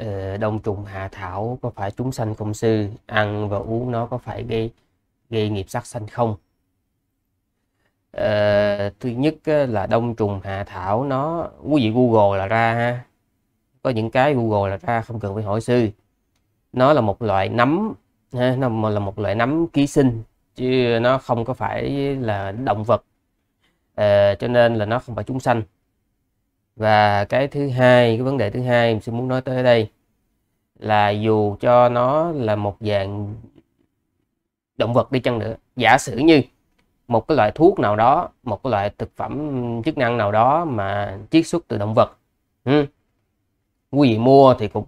Ờ, đông trùng hạ thảo có phải chúng sanh công sư ăn và uống nó có phải gây gây nghiệp sát sanh không à, thứ nhất là đông trùng hạ thảo nó quý vị google là ra ha có những cái google là ra không cần phải hỏi sư nó là một loại nấm nó là một loại nấm ký sinh chứ nó không có phải là động vật à, cho nên là nó không phải chúng sanh và cái thứ hai cái vấn đề thứ hai em sẽ muốn nói tới đây là dù cho nó là một dạng động vật đi chăng nữa giả sử như một cái loại thuốc nào đó một cái loại thực phẩm chức năng nào đó mà chiết xuất từ động vật ừ. quý vị mua thì cũng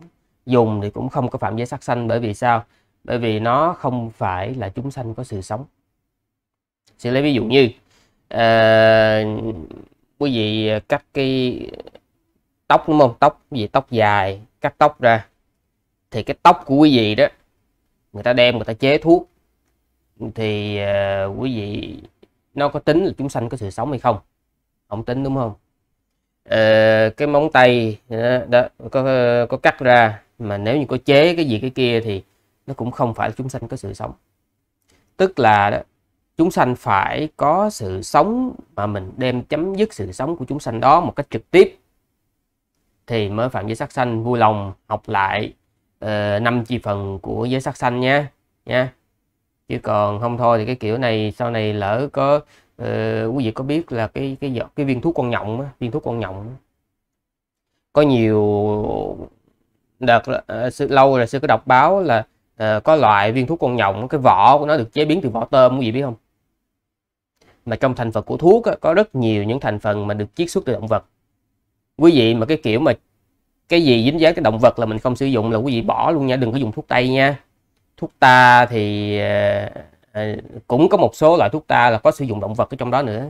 dùng thì cũng không có phạm giới sắc xanh bởi vì sao bởi vì nó không phải là chúng sanh có sự sống sẽ lấy ví dụ như uh, quý vị à, cắt cái tóc đúng không tóc gì tóc dài cắt tóc ra thì cái tóc của quý vị đó người ta đem người ta chế thuốc thì uh, quý vị nó có tính là chúng sanh có sự sống hay không không tính đúng không uh, cái móng tay đó, à, đó có có cắt ra mà nếu như có chế cái gì cái kia thì nó cũng không phải là chúng sanh có sự sống tức là đó, chúng sanh phải có sự sống mà mình đem chấm dứt sự sống của chúng sanh đó một cách trực tiếp thì mới phạm giới sắc sanh vui lòng học lại ờ, năm uh, chi phần của giới sắc sanh nha nha chứ còn không thôi thì cái kiểu này sau này lỡ có uh, quý vị có biết là cái cái cái viên thuốc con nhộng á, viên thuốc con nhộng có nhiều đợt uh, lâu rồi sư có đọc báo là à, có loại viên thuốc con nhộng cái vỏ của nó được chế biến từ vỏ tôm quý vị biết không mà trong thành phần của thuốc có rất nhiều những thành phần mà được chiết xuất từ động vật quý vị mà cái kiểu mà cái gì dính dáng tới động vật là mình không sử dụng là quý vị bỏ luôn nha đừng có dùng thuốc tây nha thuốc ta thì ờ, ờ, cũng có một số loại thuốc ta là có sử dụng động vật ở trong đó nữa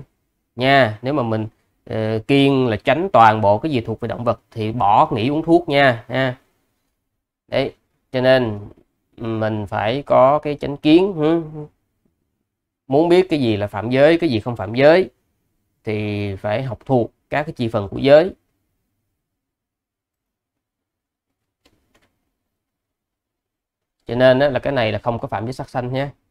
nha nếu mà mình à, kiêng là tránh toàn bộ cái gì thuộc về động vật thì bỏ nghỉ uống thuốc nha ha đấy cho nên mình phải có cái chánh kiến muốn biết cái gì là phạm giới cái gì không phạm giới thì phải học thuộc các cái chi phần của giới cho nên là cái này là không có phạm giới sắc xanh nhé